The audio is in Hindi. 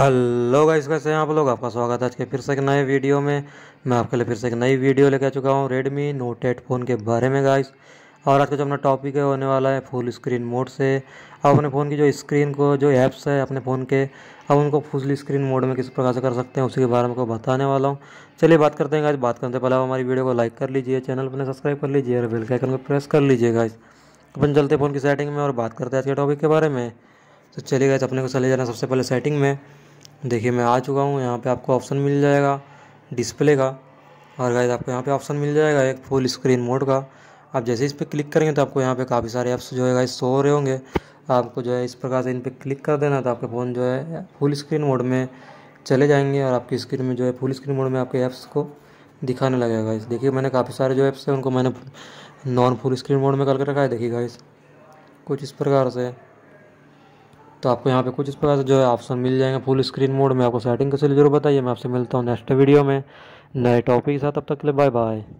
हेलो गाइस कैसे हैं आप लोग आपका स्वागत है आज के फिर से एक नए वीडियो में मैं आपके लिए फिर से एक नई वीडियो लेकर आ चुका हूँ रेडमी नोट एट फ़ोन के बारे में गाइस और आज का जो अपना टॉपिक है होने वाला है फुल स्क्रीन मोड से आप अपने फ़ोन की जो स्क्रीन को जो ऐप्स है अपने फ़ोन के अब उनको फुल स्क्रीन मोड में किस प्रकार से कर सकते हैं उसके बारे में को बताने वाला हूँ चलिए बात करते हैं गाइज बात करते पहले आप हमारी वीडियो को लाइक कर लीजिए चैनल पर सब्सक्राइब कर लीजिए और बेल आइकन को प्रेस कर लीजिए गाइज अपन चलते फ़ोन की सेटिंग में और बात करते हैं आज के टॉपिक के बारे में तो चलिए गाइस अपने को चले जाना सबसे पहले सेटिंग में देखिए मैं आ चुका हूँ यहाँ पे आपको ऑप्शन मिल जाएगा डिस्प्ले का और गाइज आपको यहाँ पे ऑप्शन मिल जाएगा एक फुल स्क्रीन मोड का आप जैसे इस पर क्लिक करेंगे तो आपको यहाँ पे काफ़ी सारे ऐप्स जो है गाइज शो हो रहे होंगे आपको जो है इस प्रकार से इन पर क्लिक कर देना तो आपके फ़ोन जो है फुल स्क्रीन मोड में चले जाएंगे और आपकी स्क्रीन में जो है फुल स्क्रीन मोड में आपके ऐप्स को दिखाने लगेगा इस देखिए मैंने काफ़ी सारे जो ऐप्स हैं उनको मैंने नॉन फुल स्क्रीन मोड में करके रखा है देखिए गाइज कुछ इस प्रकार से तो आपको यहाँ पे कुछ इस प्रकार से जो है ऑप्शन मिल जाएंगे फुल स्क्रीन मोड में आपको सेटिंग कैसे जरूर बताइए मैं आपसे मिलता हूँ नेक्स्ट वीडियो में नए टॉपिक के साथ अब तक के लिए बाय बाय